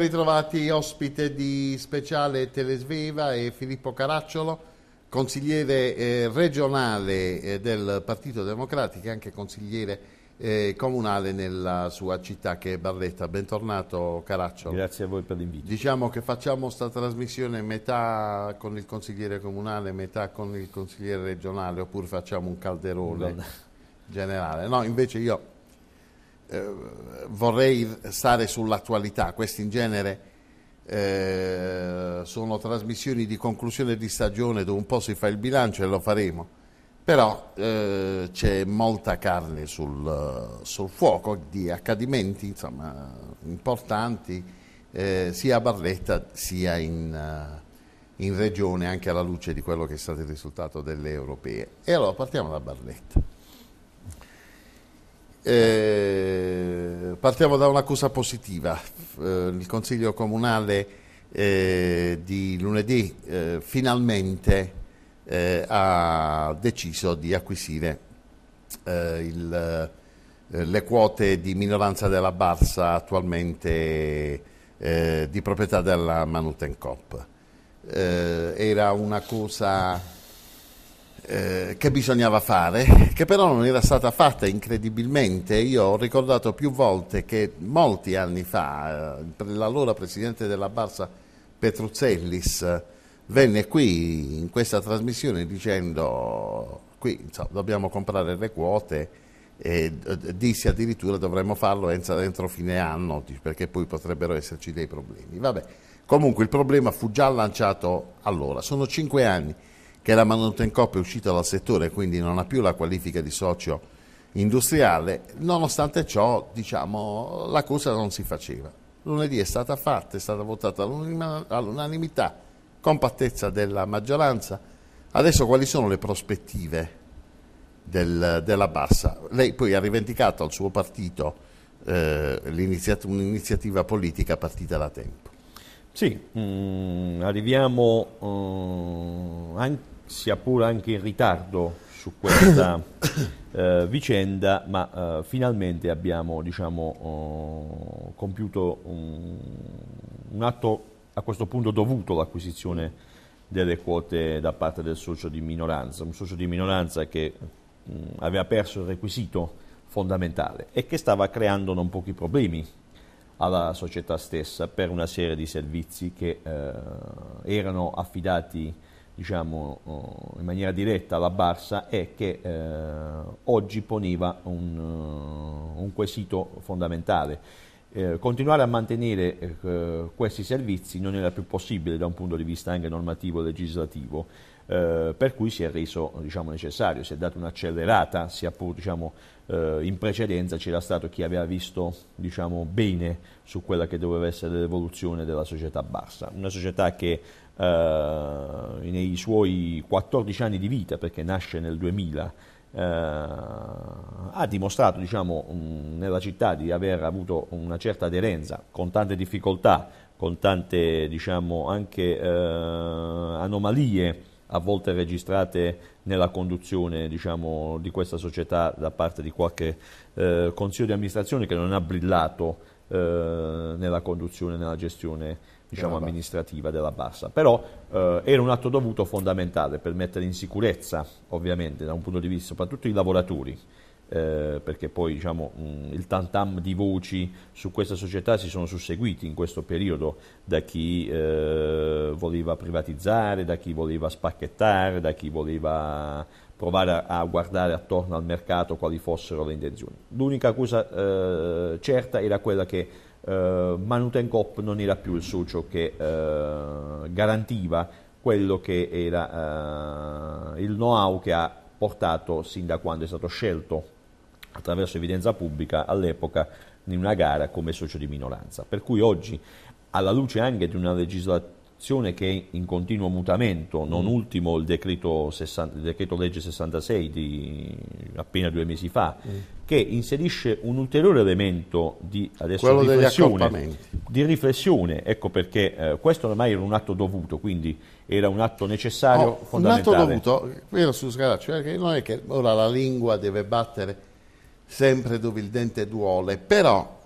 ritrovati ospite di speciale Telesveva e Filippo Caracciolo, consigliere eh, regionale eh, del Partito Democratico e anche consigliere eh, comunale nella sua città che è Barletta. Bentornato Caracciolo. Grazie a voi per l'invito. Diciamo che facciamo questa trasmissione metà con il consigliere comunale, metà con il consigliere regionale, oppure facciamo un calderone no. generale. No, invece io eh, vorrei stare sull'attualità, queste in genere eh, sono trasmissioni di conclusione di stagione dove un po' si fa il bilancio e lo faremo, però eh, c'è molta carne sul, sul, fuoco di accadimenti insomma, importanti eh, sia a Barletta sia in, eh, in regione anche alla luce di quello che è stato il risultato delle europee. E allora partiamo da Barletta. Eh, partiamo da una cosa positiva. Eh, il Consiglio Comunale eh, di lunedì eh, finalmente eh, ha deciso di acquisire eh, il, eh, le quote di minoranza della Barsa attualmente di proprietà della Manutencoop. era una cosa eh, che bisognava fare, che però non era stata fatta incredibilmente. Io ho ricordato più volte che molti anni fa eh, l'allora presidente della Barsa Petruzzellis venne qui in questa trasmissione dicendo qui insomma, dobbiamo comprare le quote e eh, disse addirittura dovremmo farlo entro fine anno perché poi potrebbero esserci dei problemi. Vabbè, comunque il problema fu già lanciato allora, sono cinque anni che la Manutencoop è uscita dal settore e quindi non ha più la qualifica di socio industriale, nonostante ciò diciamo, la cosa non si faceva. Lunedì è stata fatta, è stata votata all'unanimità, compattezza della maggioranza. Adesso quali sono le prospettive del, della Bassa? Lei poi ha rivendicato al suo partito eh, un'iniziativa politica partita da tempo. Sì, mh, mm, arriviamo, mh, mm, an- sia pure anche in ritardo su questa eh, vicenda, ma eh, finalmente abbiamo diciamo, oh, compiuto un, un, atto a questo punto dovuto all'acquisizione delle quote da parte del socio di minoranza, un socio di minoranza che mh, mm, aveva perso il requisito fondamentale e che stava creando non pochi problemi alla società stessa per una serie di servizi che eh, erano affidati diciamo, oh, in maniera diretta alla Barsa e che eh, oggi poneva un, eh, un quesito fondamentale. Eh, continuare a mantenere eh, questi servizi non era più possibile da un punto di vista anche normativo e legislativo. Eh, per cui si è reso diciamo, necessario, si è data un'accelerata, sia pur diciamo, eh, in precedenza c'era stato chi aveva visto diciamo, bene su quella che doveva essere l'evoluzione della società bassa. una società che eh, nei suoi 14 anni di vita, perché nasce nel 2000, eh, ha dimostrato diciamo, nella città di aver avuto una certa aderenza con tante difficoltà, con tante diciamo, anche eh, anomalie a volte registrate nella conduzione diciamo, di questa società da parte di qualche eh, consiglio di amministrazione che non ha brillato eh, nella conduzione, nella gestione diciamo, della amministrativa della Bassa. Però eh, era un atto dovuto fondamentale per mettere in sicurezza, ovviamente, da un punto di vista soprattutto i lavoratori, eh, perché poi diciamo, mh, mm, il tantam di voci su questa società si sono susseguiti in questo periodo da chi eh, voleva privatizzare, da chi voleva spacchettare, da chi voleva provare a, guardare attorno al mercato quali fossero le intenzioni. L'unica cosa eh, certa era quella che eh, Manutenkop non era più il socio che eh, garantiva quello che era eh, il know-how che ha portato sin da quando è stato scelto attraverso evidenza pubblica all'epoca in una gara come socio di minoranza. Per cui oggi, alla luce anche di una legislazione che è in continuo mutamento, non mm. ultimo il decreto, 60, il decreto legge 66 di appena due mesi fa, mm. che inserisce un ulteriore elemento di, adesso, riflessione, di riflessione, ecco perché eh, questo ormai era un atto dovuto, quindi era un atto necessario, oh, fondamentale. Un atto dovuto, vero eh, su Scaraccio, perché eh, non è che ora la lingua deve battere sempre dove il dente duole, però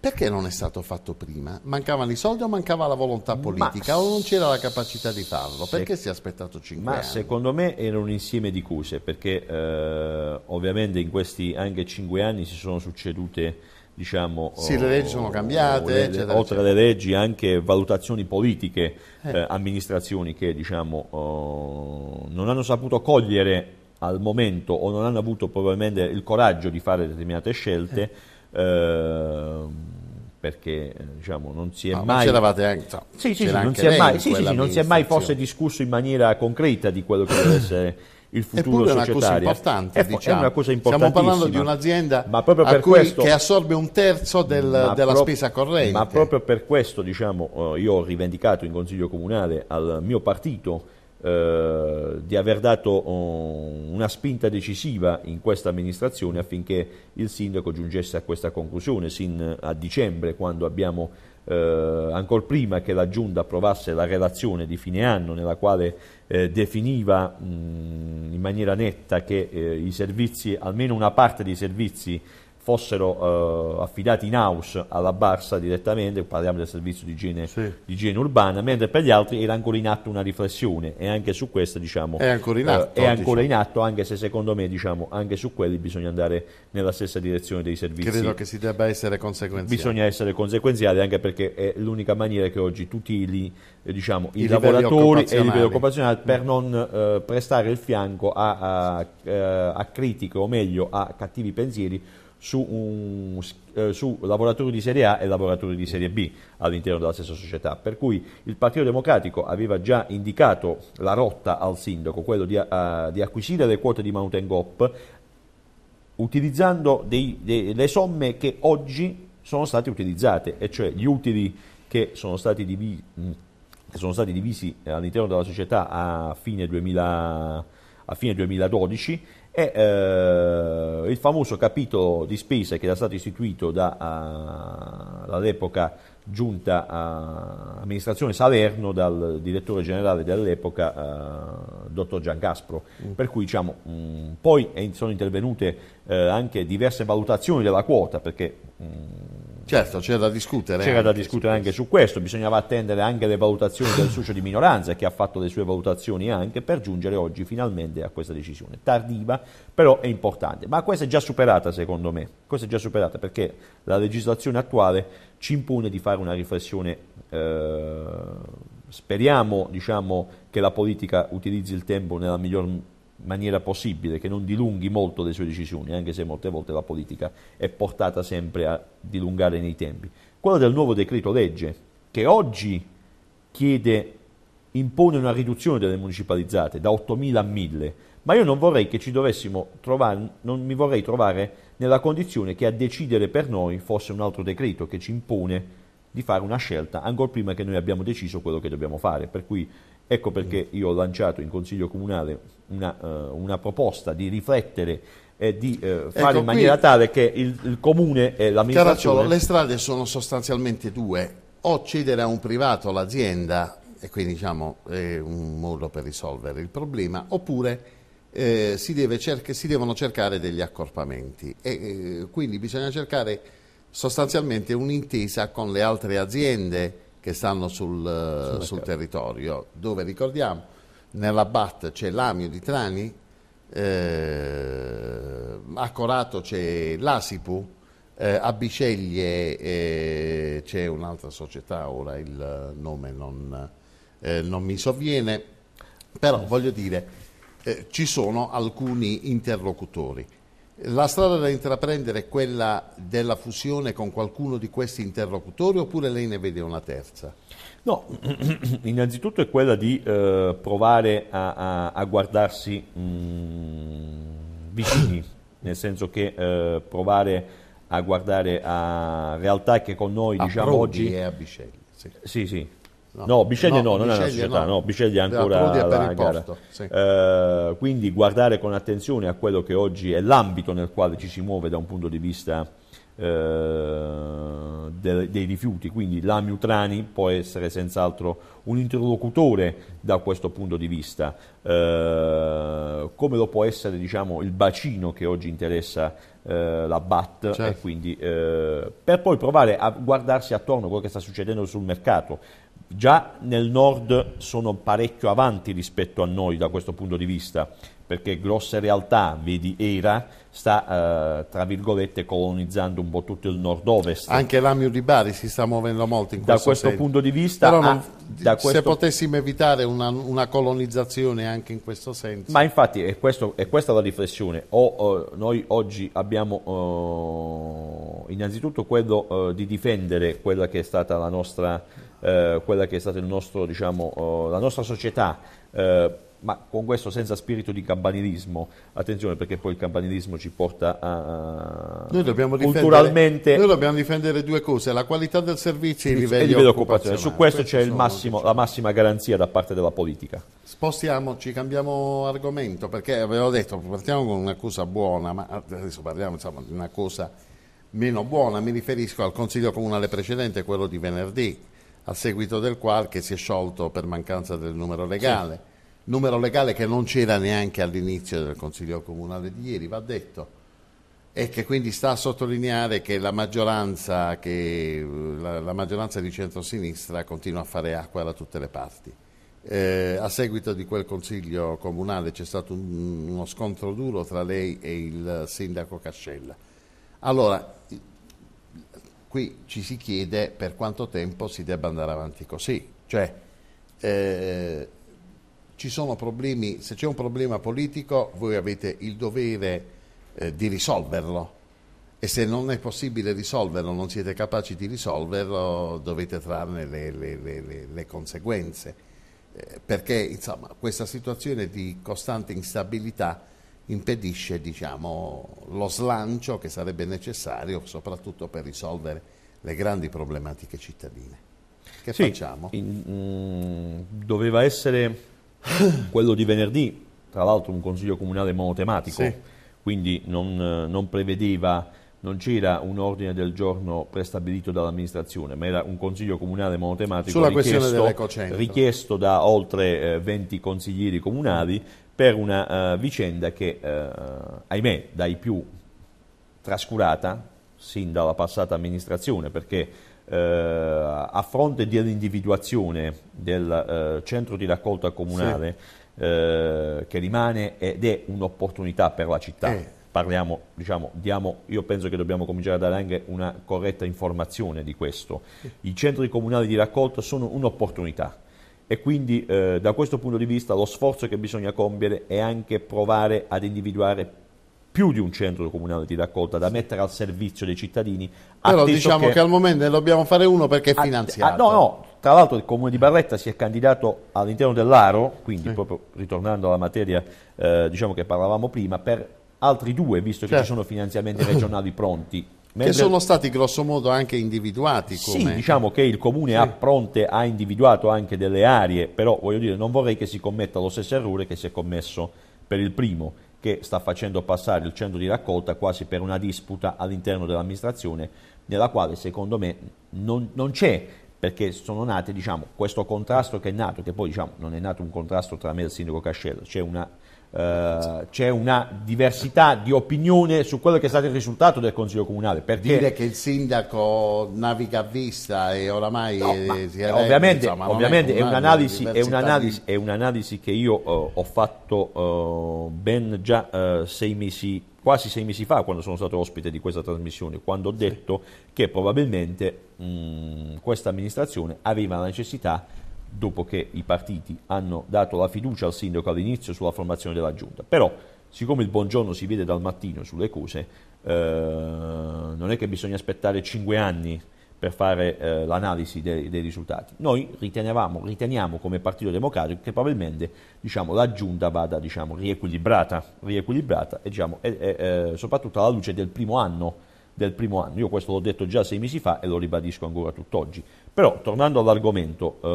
perché non è stato fatto prima? Mancavano i soldi o mancava la volontà politica ma o non c'era la capacità di farlo? Perché si è aspettato 5 ma Secondo me era un insieme di cose, perché eh, ovviamente in questi anche 5 anni si sono succedute diciamo sì, le leggi sono oh, cambiate le, eccetera, oltre alle leggi anche valutazioni politiche eh. Eh, amministrazioni che diciamo oh, non hanno saputo cogliere al momento o non hanno avuto probabilmente il coraggio di fare determinate scelte eh, ehm, perché eh, diciamo, non si è no, mai... Anche, so, sì, sì, sì, non si è mai, sì, sì, non si è mai forse discusso in maniera concreta di quello che deve essere il futuro Eppure societario. è una cosa importante, è, diciamo. è una cosa Stiamo parlando di un'azienda questo, che assorbe un terzo del, della pro, spesa corrente. Ma proprio per questo diciamo, eh, io ho rivendicato in Consiglio Comunale al mio partito eh, di aver dato um, una spinta decisiva in questa amministrazione affinché il sindaco giungesse a questa conclusione sin a dicembre quando abbiamo eh, ancora prima che la Giunta approvasse la relazione di fine anno nella quale eh, definiva mh, in maniera netta che eh, i servizi, almeno una parte dei servizi fossero eh, affidati in house alla Barsa direttamente, parliamo del servizio di igiene, sì. di igiene, urbana, mentre per gli altri era ancora in atto una riflessione e anche su questo diciamo, è ancora in eh, atto, eh, ancora diciamo. in atto anche se secondo me diciamo, anche su quelli bisogna andare nella stessa direzione dei servizi. Credo che si debba essere conseguenziali. Bisogna essere conseguenziali anche perché è l'unica maniera che oggi tutti li, eh, diciamo, i, i lavoratori e i livelli occupazionali per mm. non eh, prestare il fianco a, a, eh, a critiche o meglio a cattivi pensieri su, un, eh, su, lavoratori di Serie A e lavoratori di Serie B all'interno della stessa società. Per cui il Partito Democratico aveva già indicato la rotta al sindaco, quello di, uh, di acquisire le quote di Mountain Gop utilizzando dei, de, le somme che oggi sono state utilizzate, e cioè gli utili che sono stati, divi, che sono stati divisi all'interno della società a fine, 2000, a fine 2012 è eh, il famoso capitolo di spesa che era stato istituito eh, dall'epoca giunta a amministrazione Salerno dal direttore generale dell'epoca eh, dottor Giancaspro mm. per cui diciamo, mh, mm, poi sono intervenute eh, anche diverse valutazioni della quota perché mh, mm, Certo, c'era da discutere. C'era da eh. discutere anche su questo, bisognava attendere anche le valutazioni del socio di minoranza che ha fatto le sue valutazioni anche per giungere oggi finalmente a questa decisione. Tardiva, però è importante. Ma questa è già superata secondo me, questa è già superata perché la legislazione attuale ci impone di fare una riflessione, eh, speriamo diciamo, che la politica utilizzi il tempo nella miglior maniera possibile, che non dilunghi molto le sue decisioni, anche se molte volte la politica è portata sempre a dilungare nei tempi. Quello del nuovo decreto legge, che oggi chiede, impone una riduzione delle municipalizzate da 8.000 a 1.000, ma io non vorrei che ci dovessimo trovare, non mi vorrei trovare nella condizione che a decidere per noi fosse un altro decreto che ci impone di fare una scelta, ancora prima che noi abbiamo deciso quello che dobbiamo fare. Per cui Ecco perché io ho lanciato in Consiglio Comunale una, uh, una proposta di riflettere e di uh, fare ecco, in maniera qui, tale che il, il Comune e l'amministrazione... Caracciolo, le strade sono sostanzialmente due, o cedere a un privato l'azienda, e quindi diciamo è un modo per risolvere il problema, oppure... Eh, si, si, devono cercare degli accorpamenti e eh, quindi bisogna cercare sostanzialmente un'intesa con le altre aziende che stanno sul, eh, sul territorio, dove ricordiamo nella BAT c'è l'Amio di Trani, eh, a Corato c'è l'Asipu, eh, a Biceglie eh, c'è un'altra società, ora il nome non, eh, non mi sovviene, però voglio dire eh, ci sono alcuni interlocutori la strada da intraprendere è quella della fusione con qualcuno di questi interlocutori oppure lei ne vede una terza? No, innanzitutto è quella di eh, provare a, a, a guardarsi mh, mm, vicini, nel senso che eh, provare a guardare a realtà che con noi a diciamo Prodi oggi... E a Bicelli, sì. Sì, sì, No, no Biceglie no, no, non Biceglie è una società, no, Biceglie è ancora la gara. Sì. Eh, quindi guardare con attenzione a quello che oggi è l'ambito nel quale ci si muove da un punto di vista eh, dei, dei rifiuti, quindi l'Amiutrani può essere senz'altro un interlocutore da questo punto di vista, eh, come lo può essere diciamo, il bacino che oggi interessa eh, la BAT, certo. quindi, eh, per poi provare a guardarsi attorno a quello che sta succedendo sul mercato Già nel nord sono parecchio avanti rispetto a noi da questo punto di vista, perché grosse realtà, vedi Era, sta eh, tra virgolette colonizzando un po' tutto il nord-ovest. Anche l'Amio di Bari si sta muovendo molto in questo senso. Da questo senso. punto di vista... Però non, ah, questo... Se potessimo evitare una, una, colonizzazione anche in questo senso. Ma infatti è, questo, è questa la riflessione. O, o, noi oggi abbiamo o, eh, innanzitutto quello eh, di difendere quella che è stata la nostra eh, quella che è stata diciamo, oh, la nostra società, eh, ma con questo senza spirito di campanilismo, attenzione perché poi il campanilismo ci porta a... Noi dobbiamo culturalmente... Noi dobbiamo difendere due cose, la qualità del servizio e il livello, e livello occupazionale. Su questo, questo c'è massimo, la massima garanzia da parte della politica. Spostiamoci, cambiamo argomento, perché avevo detto, partiamo con una cosa buona, ma adesso parliamo insomma, di una cosa meno buona, mi riferisco al Consiglio Comunale precedente, quello di venerdì a seguito del quale si è sciolto per mancanza del numero legale. Sì. Numero legale che non c'era neanche all'inizio del Consiglio Comunale di ieri, va detto. E che quindi sta a sottolineare che la maggioranza, che, la, la maggioranza di centrosinistra continua a fare acqua da tutte le parti. Eh, a seguito di quel consiglio comunale c'è stato un, uno scontro duro tra lei e il sindaco Cascella. Allora, qui ci si chiede per quanto tempo si debba andare avanti così. Cioè, eh, ci sono problemi, se c'è un problema politico voi avete il dovere eh, di risolverlo e se non è possibile risolverlo, non siete capaci di risolverlo, dovete trarne le, le, le, le conseguenze. Eh, perché insomma, questa situazione di costante instabilità impedisce diciamo, lo slancio che sarebbe necessario soprattutto per risolvere le grandi problematiche cittadine. Che sì, facciamo? In, mh, mm, doveva essere quello di venerdì, tra l'altro un consiglio comunale monotematico, sì. quindi non, non prevedeva non c'era un ordine del giorno prestabilito dall'amministrazione, ma era un consiglio comunale monotematico richiesto, richiesto, da oltre eh, 20 consiglieri comunali per una uh, vicenda che, uh, ahimè, dai più trascurata sin dalla passata amministrazione, perché uh, a fronte dell'individuazione del centro di raccolta comunale sì. che rimane ed è un'opportunità per la città. Eh parliamo, diciamo, diamo, io penso che dobbiamo cominciare a dare anche una corretta informazione di questo. I centri comunali di raccolta sono un'opportunità e quindi eh, da questo punto di vista lo sforzo che bisogna compiere è anche provare ad individuare più di un centro comunale di raccolta da mettere al servizio dei cittadini. Però diciamo che, che, al momento ne dobbiamo fare uno perché è finanziato. A, ah, a, no, no, tra l'altro il comune di Barletta si è candidato all'interno dell'Aro, quindi sì. proprio ritornando alla materia eh, diciamo che parlavamo prima, per altri due, visto che certo. ci sono finanziamenti regionali pronti. Mentre... Che sono stati grossomodo anche individuati come... Sì, diciamo che il Comune sì. ha pronte, ha individuato anche delle aree, però voglio dire, non vorrei che si commetta lo stesso errore che si è commesso per il primo, che sta facendo passare il centro di raccolta quasi per una disputa all'interno dell'amministrazione, nella quale secondo me non, non c'è perché sono nate, diciamo, questo contrasto che è nato, che poi diciamo, non è nato un contrasto tra me e il sindaco Cascello, c'è una eh, c'è una diversità di opinione su quello che è stato il risultato del Consiglio Comunale. Per dire che il sindaco naviga a vista e oramai no, si eh, è... ovviamente, insomma, ovviamente è, è, un'analisi, è, un'analisi, è, un'analisi, che io uh, ho fatto uh, ben già uh, sei mesi quasi sei mesi fa, quando sono stato ospite di questa trasmissione, quando ho detto che probabilmente mh, mm, questa amministrazione aveva la necessità dopo che i partiti hanno dato la fiducia al sindaco all'inizio sulla formazione della giunta. Però, siccome il buongiorno si vede dal mattino sulle cose, eh, non è che bisogna aspettare cinque anni per fare eh, l'analisi dei, dei, risultati. Noi riteniamo come Partito Democratico che probabilmente diciamo, la giunta vada diciamo, riequilibrata, riequilibrata e, diciamo, e, e, soprattutto alla luce del primo anno del primo anno. Io questo l'ho detto già sei mesi fa e lo ribadisco ancora tutt'oggi. Però, tornando all'argomento, eh,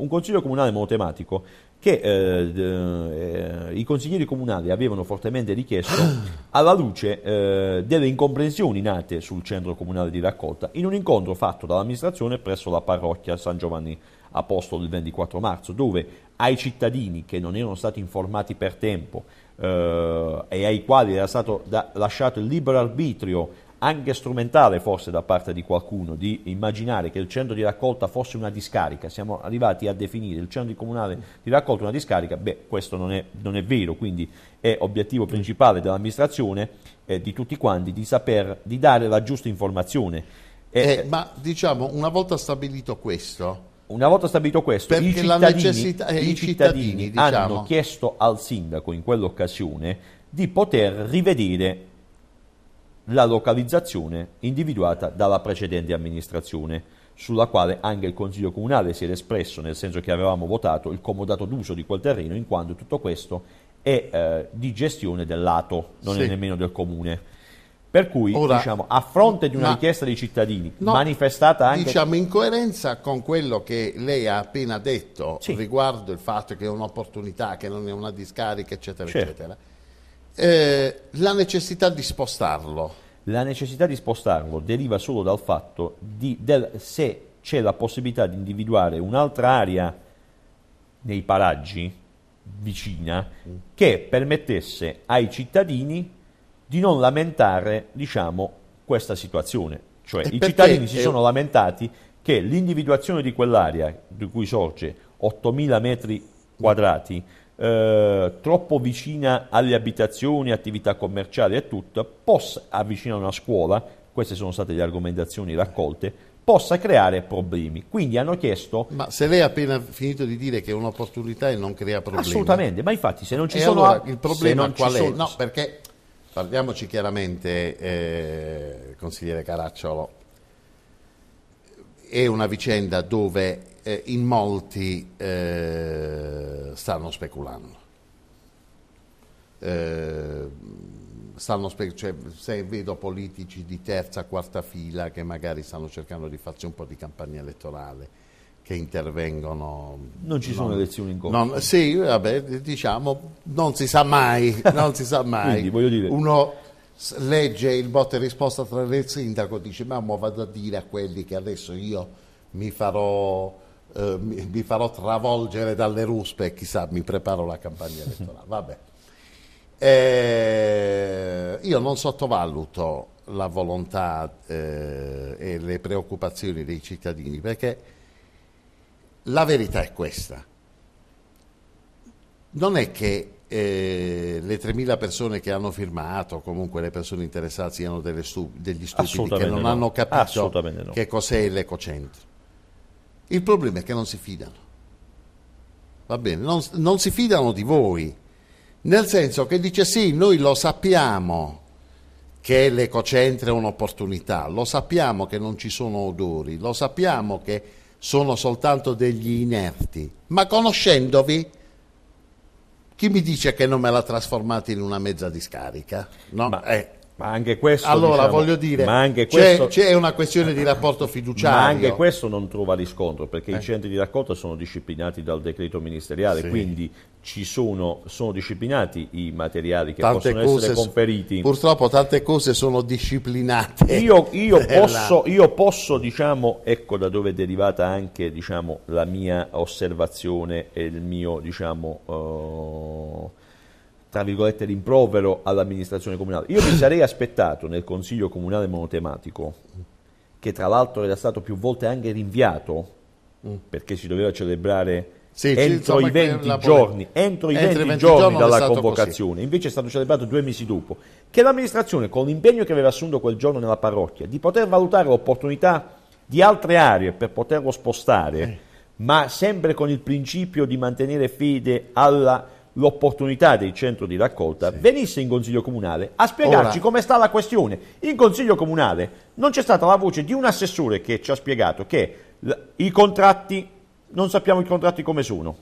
un consiglio comunale monotematico che eh, eh i consiglieri comunali avevano fortemente richiesto alla luce eh, delle incomprensioni nate sul centro comunale di raccolta in un incontro fatto dall'amministrazione presso la parrocchia San Giovanni Apostolo il 24 marzo, dove ai cittadini che non erano stati informati per tempo eh, e ai quali era stato da, lasciato il libero arbitrio anche strumentale forse da parte di qualcuno, di immaginare che il centro di raccolta fosse una discarica, siamo arrivati a definire il centro comunale di raccolta una discarica, beh questo non è, non è vero, quindi è obiettivo principale dell'amministrazione, eh, di tutti quanti, di, saper, di dare la giusta informazione. Eh, eh, ma diciamo, una volta stabilito questo... Una volta stabilito questo, i cittadini, eh, i cittadini, diciamo. hanno chiesto al sindaco in quell'occasione di poter rivedere la localizzazione individuata dalla precedente amministrazione, sulla quale anche il Consiglio Comunale si era espresso, nel senso che avevamo votato il comodato d'uso di quel terreno, in quanto tutto questo è eh, di gestione del lato, non sì. è nemmeno del comune. Per cui, Ora, diciamo, a fronte di una ma, richiesta dei cittadini no, manifestata anche... Diciamo, in coerenza con quello che lei ha appena detto sì. riguardo il fatto che è un'opportunità, che non è una discarica, eccetera, certo. eccetera, eh, la necessità di spostarlo. La necessità di spostarlo deriva solo dal fatto di, del, se c'è la possibilità di individuare un'altra area nei paraggi vicina che permettesse ai cittadini di non lamentare diciamo, questa situazione. Cioè e i cittadini si sono lamentati che l'individuazione di quell'area di cui sorge 8.000 metri quadrati eh, troppo vicina alle abitazioni, attività commerciali e tutto, possa avvicinare una scuola, queste sono state le argomentazioni raccolte, possa creare problemi. Quindi hanno chiesto... Ma se lei ha appena finito di dire che è un'opportunità e non crea problemi... Assolutamente, ma infatti se non ci e sono... Allora, il problema qual è? Sono... No, perché parliamoci chiaramente, eh, consigliere Caracciolo, è una vicenda dove eh, in molti eh, stanno speculando. Eh, stanno spe- cioè, se vedo politici di terza, quarta fila che magari stanno cercando di farsi un po' di campagna elettorale che intervengono. Non ci sono non, elezioni in corso. sì, vabbè, diciamo, non si sa mai, non si sa mai. Quindi, Uno legge il botta e risposta tra il sindaco, dice ma vado a dire a quelli che adesso io mi farò eh, mi, mi, farò travolgere dalle ruspe e chissà, mi preparo la campagna elettorale. Vabbè. Eh, io non sottovaluto la volontà eh, e le preoccupazioni dei cittadini perché la verità è questa. Non è che eh, le 3.000 persone che hanno firmato, comunque le persone interessate, siano stup- degli stupidi che non no. hanno capito no. che cos'è l'ecocentro. Il problema è che non si fidano. Va bene, non, non si fidano di voi, nel senso che dice sì, noi lo sappiamo che l'ecocentro è un'opportunità, lo sappiamo che non ci sono odori, lo sappiamo che sono soltanto degli inerti, ma conoscendovi chi mi dice che non me la trasformate in una mezza discarica? No? Ma, eh. Ma anche questo, allora, diciamo, voglio dire, c'è, questo, c'è, una questione di rapporto fiduciario. Ma anche questo non trova riscontro perché eh. i centri di raccolta sono disciplinati dal decreto ministeriale, sì. quindi sono, sono, disciplinati i materiali che tante possono cose, essere conferiti. Purtroppo tante cose sono disciplinate. Io, io, posso, io, posso, diciamo, ecco da dove è derivata anche diciamo, la mia osservazione e il mio, diciamo, uh, tra virgolette, rimprovero all'amministrazione comunale. Io mi sarei aspettato nel Consiglio Comunale Monotematico, che tra l'altro era stato più volte anche rinviato, mm. perché si doveva celebrare sì, entro, i 20 giorni, entro i 20, 20 giorni dalla convocazione, così. invece è stato celebrato due mesi dopo, che l'amministrazione con l'impegno che aveva assunto quel giorno nella parrocchia di poter valutare l'opportunità di altre aree per poterlo spostare, eh. ma sempre con il principio di mantenere fede alla l'opportunità del centro di raccolta, sì. venisse in Consiglio Comunale a spiegarci come sta la questione. In Consiglio Comunale non c'è stata la voce di un assessore che ci ha spiegato che i contratti, non sappiamo i contratti come sono,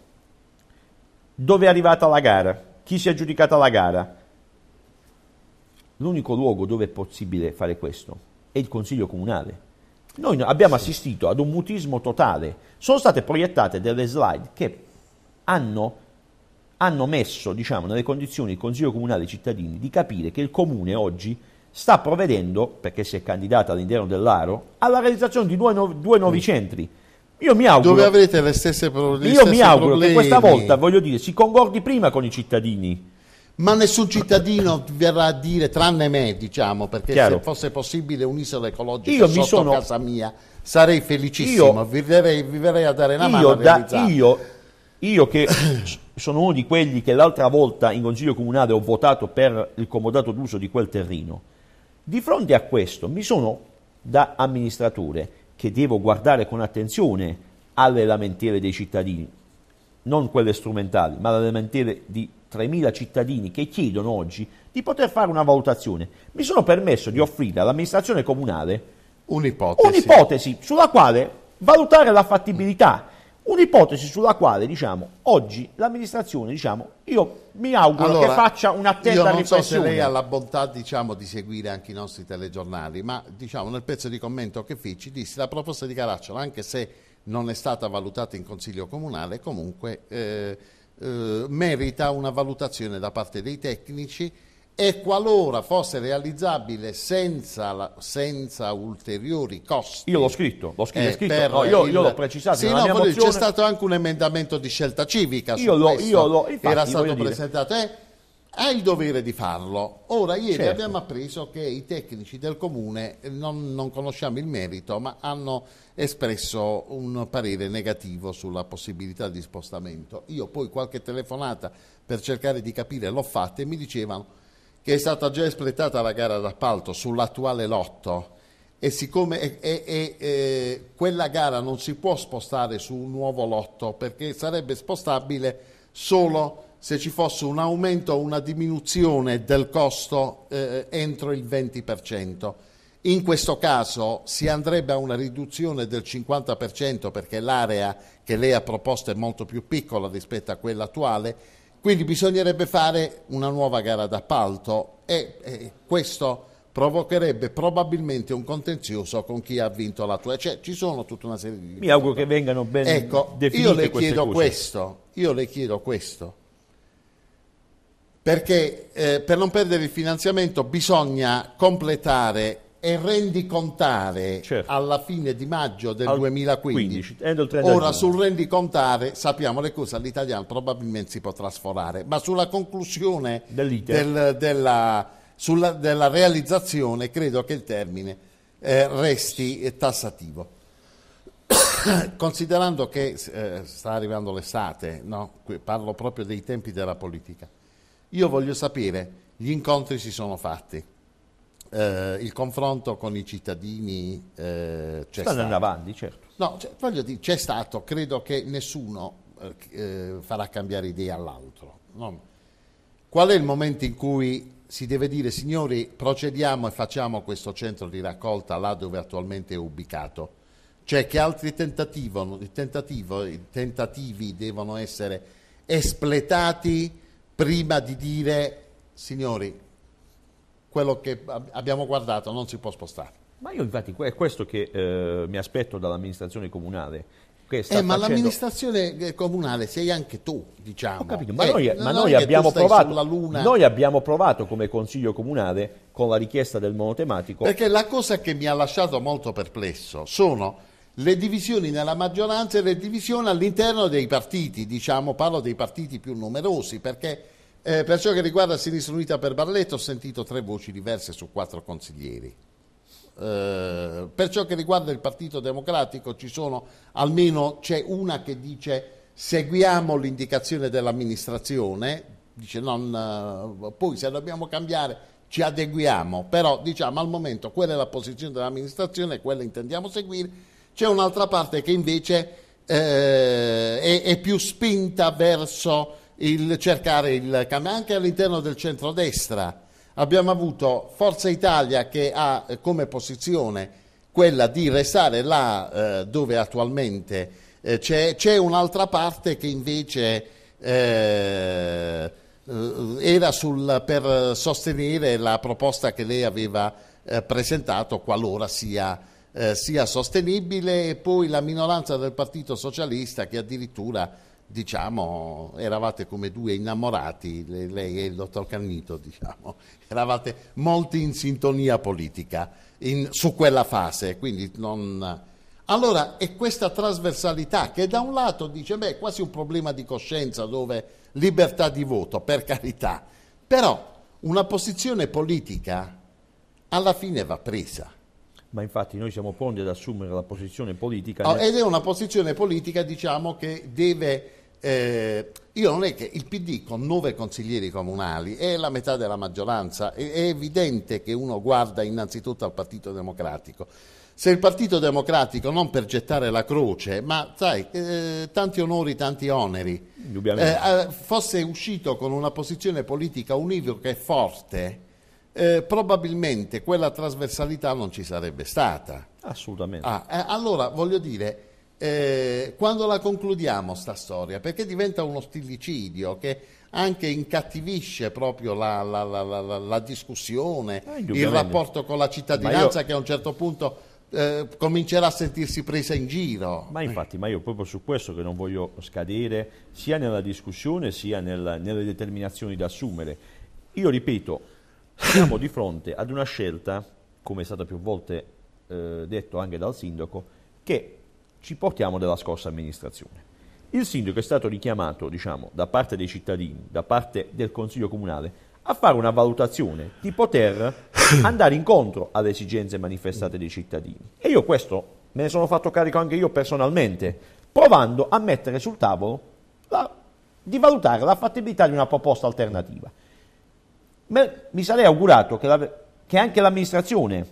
dove è arrivata la gara, chi si è aggiudicata la gara. L'unico luogo dove è possibile fare questo è il Consiglio Comunale. Noi abbiamo assistito ad un mutismo totale. Sono state proiettate delle slide che hanno hanno messo diciamo, nelle condizioni il Consiglio Comunale e cittadini di capire che il Comune oggi sta provvedendo, perché si è candidata all'interno dell'Aro, alla realizzazione di due, no, due nuovi mm. centri. Io mi auguro, Dove avrete le stesse, pro- io mi auguro problemi. che questa volta, voglio dire, si concordi prima con i cittadini. Ma nessun cittadino verrà a dire, tranne me, diciamo, perché Chiaro. se fosse possibile un'isola ecologica io sotto sono... casa mia, sarei felicissimo, io, vivrei, vivrei a dare una mano a a da, io io che sono uno di quelli che l'altra volta in consiglio comunale ho votato per il comodato d'uso di quel terreno, di fronte a questo mi sono da amministratore che devo guardare con attenzione alle lamentele dei cittadini, non quelle strumentali, ma alle lamentele di 3.000 cittadini che chiedono oggi di poter fare una valutazione. Mi sono permesso di offrire all'amministrazione comunale un'ipotesi. un'ipotesi sulla quale valutare la fattibilità Un'ipotesi sulla quale, diciamo, oggi l'amministrazione, diciamo, io mi auguro allora, che faccia un'attenta riflessione. Io non riflessione. so se lei ha la bontà, diciamo, di seguire anche i nostri telegiornali, ma, diciamo, nel pezzo di commento che feci, dissi la proposta di Caracciolo, anche se non è stata valutata in Consiglio Comunale, comunque eh, eh, merita una valutazione da parte dei tecnici e qualora fosse realizzabile senza, la, senza ulteriori costi. Io l'ho scritto, l'ho scritto, eh, scritto. No, io, il... io l'ho precisato. Sì, no, mozione... C'è stato anche un emendamento di scelta civica io lo, io lo, infatti, era stato presentato. Eh, ha il dovere di farlo. Ora, ieri certo. abbiamo appreso che i tecnici del comune, non, non conosciamo il merito, ma hanno espresso un parere negativo sulla possibilità di spostamento. Io poi qualche telefonata per cercare di capire l'ho fatta e mi dicevano che è stata già espletata la gara d'appalto sull'attuale lotto e siccome è, è, è, quella gara non si può spostare su un nuovo lotto perché sarebbe spostabile solo se ci fosse un aumento o una diminuzione del costo eh, entro il 20%. In questo caso si andrebbe a una riduzione del 50% perché l'area che lei ha proposto è molto più piccola rispetto a quella attuale quindi bisognerebbe fare una nuova gara d'appalto e, e questo provocherebbe probabilmente un contenzioso con chi ha vinto la tua. Cioè, ci sono tutta una serie di... Mi auguro che vengano ben ecco, definite io le chiedo cose. questo, io le chiedo questo, perché eh, per non perdere il finanziamento bisogna completare e rendicontare certo. alla fine di maggio del Al 2015. 15, Ora sul rendicontare sappiamo le cose all'italiano probabilmente si potrà sforare, ma sulla conclusione del, della, sulla, della, realizzazione credo che il termine eh, resti tassativo. Considerando che eh, sta arrivando l'estate, no? parlo proprio dei tempi della politica, io voglio sapere, gli incontri si sono fatti eh, il confronto con i cittadini eh, c'è Stanno stato. avanti, certo. No, cioè, voglio dire, c'è stato, credo che nessuno eh, eh, farà cambiare idea all'altro. No? Qual è il momento in cui si deve dire, signori, procediamo e facciamo questo centro di raccolta là dove attualmente è ubicato? Cioè che altri tentativi devono essere espletati prima di dire, signori, quello che abbiamo guardato non si può spostare. Ma io infatti è questo che eh, mi aspetto dall'amministrazione comunale. Eh, facendo... ma l'amministrazione eh, comunale sei anche tu, diciamo. Capito, ma, eh, noi, ma noi, abbiamo provato, noi abbiamo provato come consiglio comunale con la richiesta del monotematico. Perché la cosa che mi ha lasciato molto perplesso sono le divisioni nella maggioranza e le divisioni all'interno dei partiti, diciamo, parlo dei partiti più numerosi, perché eh, per ciò che riguarda Sinistra Unita per Barletto ho sentito tre voci diverse su quattro consiglieri. Eh, per ciò che riguarda il Partito Democratico ci sono almeno c'è una che dice seguiamo l'indicazione dell'amministrazione, dice non, eh, poi se dobbiamo cambiare ci adeguiamo, però diciamo al momento quella è la posizione dell'amministrazione, quella intendiamo seguire. C'è un'altra parte che invece eh, è, è più spinta verso il cercare il cambio anche all'interno del centrodestra. Abbiamo avuto Forza Italia che ha come posizione quella di restare là eh, dove attualmente eh, c'è, un'altra parte che invece eh, era sul, per sostenere la proposta che lei aveva eh, presentato qualora sia, eh, sia sostenibile e poi la minoranza del Partito Socialista che addirittura diciamo, eravate come due innamorati, lei e il dottor Cannito, diciamo, eravate molti in sintonia politica in, su quella fase, quindi non... Allora è questa trasversalità che da un lato dice, beh, è quasi un problema di coscienza dove libertà di voto, per carità, però una posizione politica alla fine va presa ma infatti noi siamo pronti ad assumere la posizione politica. Oh, ed è una posizione politica, diciamo, che deve eh, io non è che il PD con nove consiglieri comunali è la metà della maggioranza, è, è evidente che uno guarda innanzitutto al Partito Democratico. Se il Partito Democratico, non per gettare la croce, ma sai, eh, tanti onori, tanti oneri, eh, fosse uscito con una posizione politica univoca e forte, eh, probabilmente quella trasversalità non ci sarebbe stata. Assolutamente. Ah, eh, allora voglio dire, eh, quando la concludiamo sta storia? Perché diventa uno stilicidio che anche incattivisce proprio la, la, la, la discussione, ah, il rapporto con la cittadinanza io... che a un certo punto eh, comincerà a sentirsi presa in giro. Ma infatti, ma io proprio su questo che non voglio scadere sia nella discussione sia nel, nelle determinazioni da assumere. Io ripeto, siamo di fronte ad una scelta, come è stato più volte eh, detto anche dal sindaco, che ci portiamo della scorsa amministrazione. Il sindaco è stato richiamato, diciamo, da parte dei cittadini, da parte del Consiglio Comunale, a fare una valutazione di poter andare incontro alle esigenze manifestate dai cittadini. E io questo me ne sono fatto carico anche io personalmente, provando a mettere sul tavolo la, di valutare la fattibilità di una proposta alternativa. Me, mi sarei augurato che, la, che anche l'amministrazione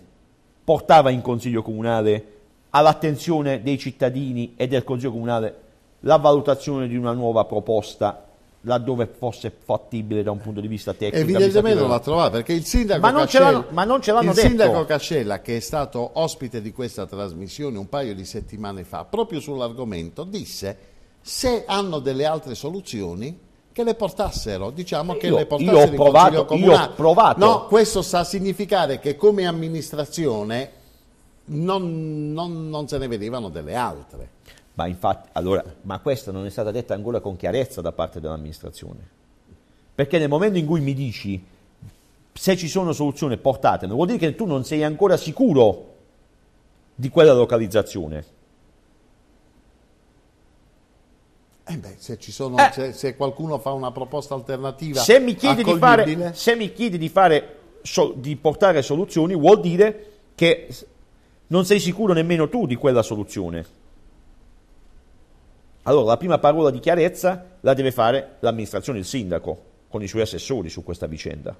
portava in Consiglio Comunale all'attenzione dei cittadini e del Consiglio Comunale la valutazione di una nuova proposta laddove fosse fattibile da un punto di vista tecnico. Evidentemente non l'ha trovata perché il sindaco, ma non Cascella, ma non ce l'hanno il detto. sindaco Cascella, che è stato ospite di questa trasmissione un paio di settimane fa, proprio sull'argomento, disse se hanno delle altre soluzioni che le portassero, diciamo io, che le portassero io ho provato, Io ho provato. No, questo sa significare che come amministrazione non, non, non se ne vedevano delle altre. Ma, infatti, allora, ma questa non è stata detta ancora con chiarezza da parte dell'amministrazione. Perché nel momento in cui mi dici se ci sono soluzioni portatemi, vuol dire che tu non sei ancora sicuro di quella localizzazione. Eh beh, se, sono, eh. se, se, qualcuno fa una proposta alternativa, se mi chiedi di fare, se mi chiedi di, fare so, di portare soluzioni, vuol dire che non sei sicuro nemmeno tu di quella soluzione. Allora la prima parola di chiarezza la deve fare l'amministrazione, il sindaco, con i suoi assessori su questa vicenda.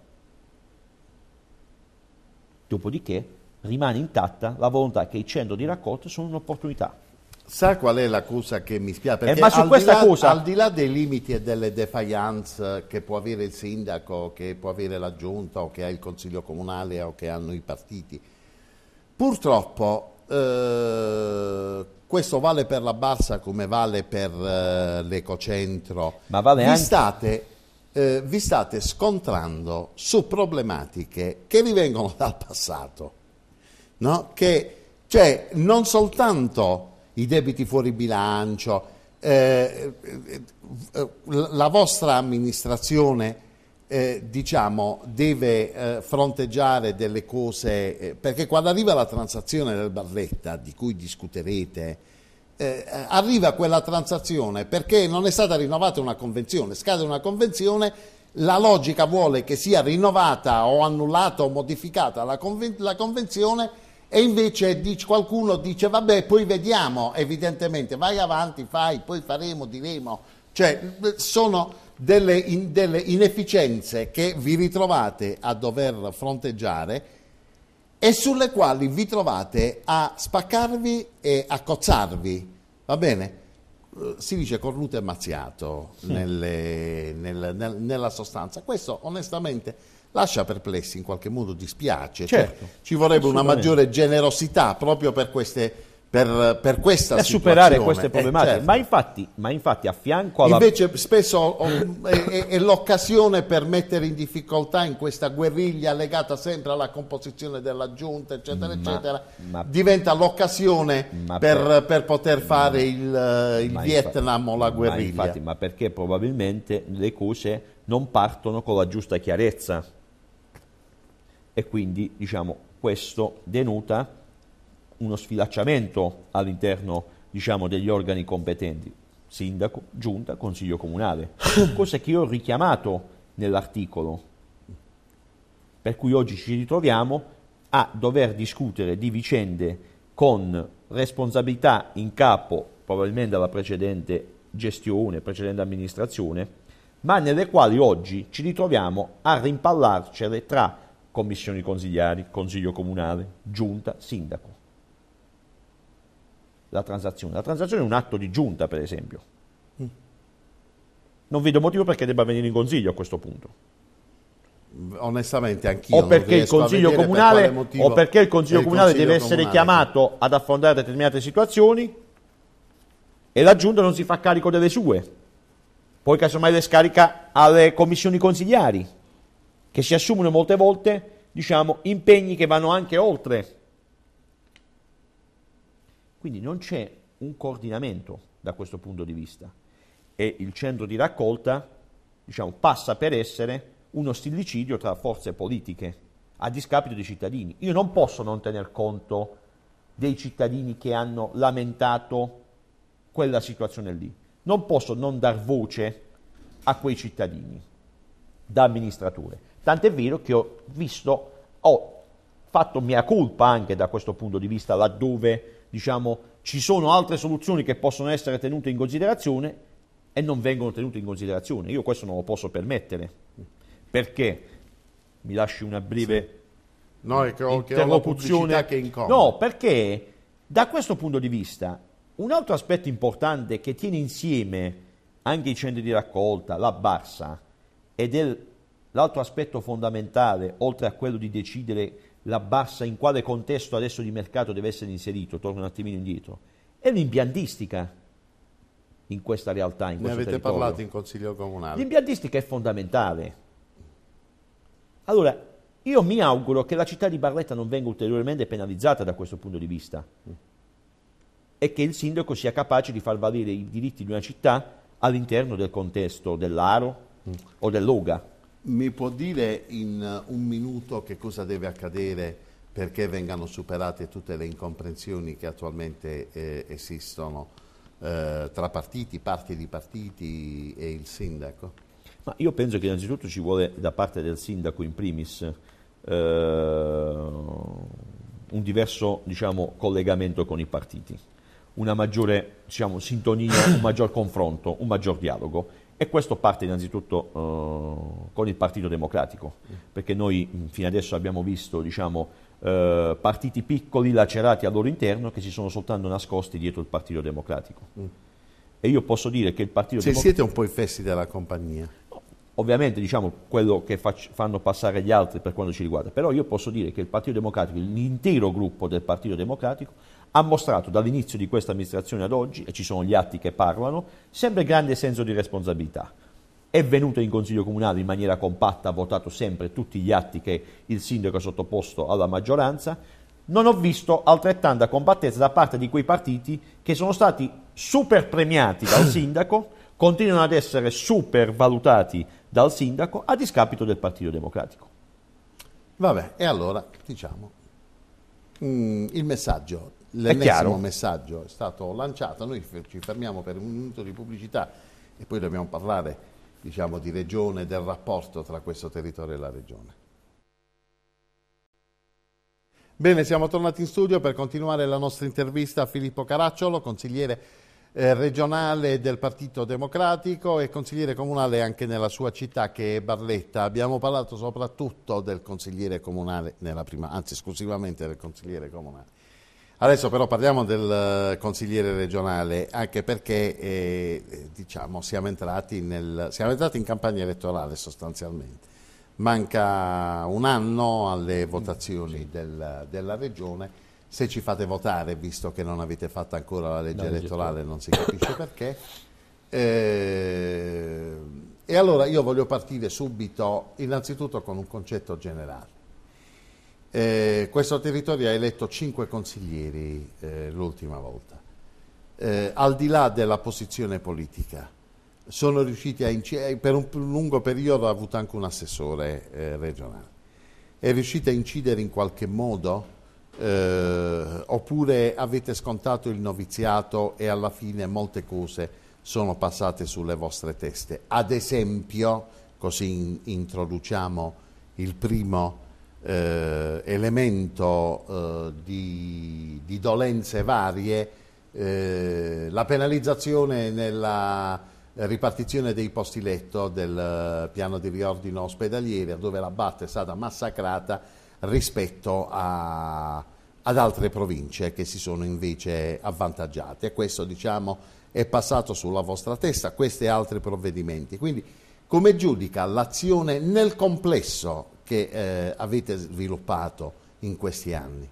Dopodiché rimane intatta la volontà che i centri di raccolta sono un'opportunità. Sa qual è la cosa che mi spiace? Eh, Perché eh, ma su questa là, cosa... al di là dei limiti e delle defiance che può avere il sindaco, che può avere la giunta o che ha il consiglio comunale o che hanno i partiti, Purtroppo eh, questo vale per la Barsa come vale per eh, l'Ecocentro. Ma vale vi anche... State, eh, vi state scontrando su problematiche che vi vengono dal passato. No? Che, cioè, non soltanto i debiti fuori bilancio, eh, eh, eh, la vostra amministrazione eh, diciamo, deve eh, fronteggiare delle cose, eh, perché quando arriva la transazione del Barletta, di cui discuterete, eh, eh, arriva quella transazione perché non è stata rinnovata una convenzione, scade una convenzione, la logica vuole che sia rinnovata o annullata o modificata la, conven la convenzione e invece dice, qualcuno dice vabbè poi vediamo, evidentemente vai avanti, fai, poi faremo, diremo, cioè sono delle, in, delle inefficienze che vi ritrovate a dover fronteggiare e sulle quali vi trovate a spaccarvi e a cozzarvi, va bene? Eh, si dice cornuto e mazziato sì. nelle, nel, nel, nella sostanza. Questo onestamente lascia perplessi, in qualche modo dispiace. Cioè, certo, cioè, ci vorrebbe una maggiore generosità proprio per queste per, per questa per superare queste eh, problematiche. Eh, certo. ma, infatti, ma, infatti, a fianco alla... Invece spesso ho, è, è, l'occasione per mettere in difficoltà in questa guerriglia legata sempre alla composizione della giunta, eccetera, ma, eccetera, ma, diventa l'occasione per, per, poter fare il, il Vietnam infatti, o la guerriglia. Ma infatti, ma perché probabilmente le cose non partono con la giusta chiarezza e quindi diciamo questo denuta uno sfilacciamento all'interno diciamo, degli organi competenti, sindaco, giunta, consiglio comunale, cosa che io ho richiamato nell'articolo, per cui oggi ci ritroviamo a dover discutere di vicende con responsabilità in capo probabilmente alla precedente gestione, precedente amministrazione, ma nelle quali oggi ci ritroviamo a rimpallarcele tra commissioni consigliari, consiglio comunale, giunta, sindaco la transazione. La transazione è un atto di giunta, per esempio. Mm. Non vedo motivo perché debba venire in consiglio a questo punto. Onestamente, anch'io. O perché il consiglio comunale, per o perché il consiglio comunale consiglio deve essere comunale. chiamato ad affrontare determinate situazioni e la giunta non si fa carico delle sue. Poi casomai le scarica alle commissioni consigliari che si assumono molte volte diciamo, impegni che vanno anche oltre quindi non c'è un coordinamento da questo punto di vista e il centro di raccolta diciamo, passa per essere uno stillicidio tra forze politiche a discapito dei cittadini. Io non posso non tener conto dei cittadini che hanno lamentato quella situazione lì. Non posso non dar voce a quei cittadini da amministratore. Tant'è vero che ho visto, ho fatto mia colpa anche da questo punto di vista laddove diciamo, ci sono altre soluzioni che possono essere tenute in considerazione e non vengono tenute in considerazione. Io questo non lo posso permettere. Perché? Mi lasci una breve sì. no, che ho, interlocuzione. Che ho no, perché da questo punto di vista un altro aspetto importante che tiene insieme anche i centri di raccolta, la Barsa, ed è l'altro aspetto fondamentale, oltre a quello di decidere la bassa, in quale contesto adesso di mercato deve essere inserito, torno un attimino indietro, è l'impiantistica in questa realtà, in ne questo Ne avete territorio. parlato in Consiglio Comunale. L'impiantistica è fondamentale. Allora, io mi auguro che la città di Barletta non venga ulteriormente penalizzata da questo punto di vista e che il sindaco sia capace di far valere i diritti di una città all'interno del contesto dell'Aro mm. o dell'Oga. Mi può dire in eh, un minuto che cosa deve accadere perché vengano superate tutte le incomprensioni che attualmente eh, esistono eh, tra partiti, parti di partiti e il sindaco? Ma io penso che innanzitutto ci vuole da parte del sindaco in primis eh, un diverso diciamo, collegamento con i partiti, una maggiore diciamo, sintonia, un maggior confronto, un maggior dialogo e questo parte innanzitutto eh, con il Partito Democratico, perché noi mm, fino adesso abbiamo visto diciamo, eh, partiti piccoli lacerati al loro interno che si sono soltanto nascosti dietro il Partito Democratico. Mm. E io posso dire che il Partito Se Democratico... Se siete un po' i fessi della compagnia. Ovviamente diciamo quello che fanno passare gli altri per quanto ci riguarda, però io posso dire che il Partito Democratico, l'intero gruppo del Partito Democratico, ha mostrato dall'inizio di questa amministrazione ad oggi, e ci sono gli atti che parlano, sempre grande senso di responsabilità. È venuto in Consiglio Comunale in maniera compatta, ha votato sempre tutti gli atti che il sindaco ha sottoposto alla maggioranza. Non ho visto altrettanta compattezza da parte di quei partiti che sono stati super premiati dal sindaco, continuano ad essere super valutati dal sindaco a discapito del Partito Democratico. Vabbè, e allora diciamo, mm, il messaggio L'ennesimo messaggio è stato lanciato, noi ci fermiamo per un minuto di pubblicità e poi dobbiamo parlare diciamo, di regione, del rapporto tra questo territorio e la regione. Bene, siamo tornati in studio per continuare la nostra intervista a Filippo Caracciolo, consigliere eh, regionale del Partito Democratico e consigliere comunale anche nella sua città che è Barletta. Abbiamo parlato soprattutto del consigliere comunale, prima, anzi esclusivamente del consigliere comunale. Adesso però parliamo del eh, consigliere regionale, anche perché eh, eh, diciamo, siamo, entrati nel, siamo entrati in campagna elettorale sostanzialmente. Manca un anno alle votazioni del, della regione se ci fate votare, visto che non avete fatto ancora la legge non elettorale, non si capisce perché. Eh, e allora io voglio partire subito innanzitutto con un concetto generale. Eh, questo territorio ha eletto cinque consiglieri eh, l'ultima volta. Eh, al di là della posizione politica, sono riusciti a incidere, eh, per un lungo periodo ha avuto anche un assessore eh, regionale, è riuscito a incidere in qualche modo eh, oppure avete scontato il noviziato e alla fine molte cose sono passate sulle vostre teste. Ad esempio, così in introduciamo il primo eh, elemento eh, di, di, dolenze varie eh, la penalizzazione nella ripartizione dei posti letto del eh, piano di riordino ospedaliero dove la BAT è stata massacrata rispetto a, ad altre province che si sono invece avvantaggiate. Questo diciamo, è passato sulla vostra testa, questi e altri provvedimenti. Quindi come giudica l'azione nel complesso che eh, avete sviluppato in questi anni?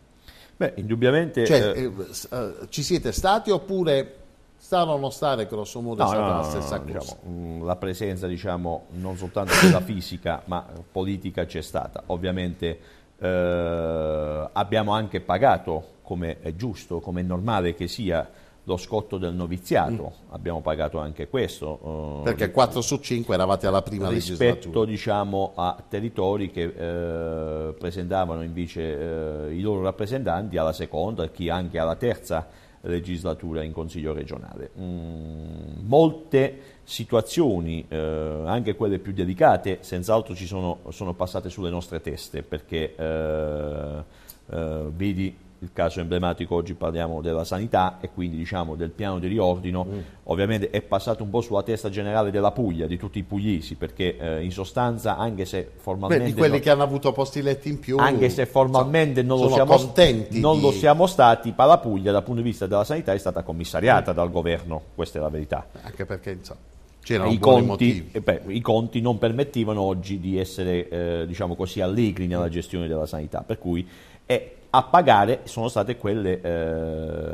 Beh, indubbiamente... Cioè, eh, eh, eh ci siete stati oppure stare o non stare grosso modo no, è stata no, la stessa no, cosa? Diciamo, mm, la presenza, diciamo, non soltanto della fisica, ma politica c'è stata. Ovviamente eh, abbiamo anche pagato, come è giusto, come è normale che sia, lo scotto del noviziato, mm. abbiamo pagato anche questo. Eh, Perché 4 su 5 eravate alla prima rispetto, Rispetto diciamo, a territori che eh, presentavano invece eh, i loro rappresentanti alla seconda, chi anche alla terza legislatura in Consiglio regionale. Mm, molte situazioni, eh, anche quelle più delicate, senz'altro ci sono, sono, passate sulle nostre teste perché eh, eh, vedi il caso emblematico oggi parliamo della sanità e quindi diciamo del piano di riordino, mm. ovviamente è passato un po' sulla testa generale della Puglia, di tutti i pugliesi, perché eh, in sostanza anche se formalmente... Beh, di quelli non, che hanno avuto posti letti in più. Anche se formalmente non, lo siamo, non di... lo siamo, stati, ma la Puglia dal punto di vista della sanità è stata commissariata mm. dal governo, questa è la verità. Anche perché insomma... I conti, eh, beh, I conti, non permettevano oggi di essere eh, diciamo così, allegri nella gestione della sanità, per cui è a pagare sono state quelle, eh,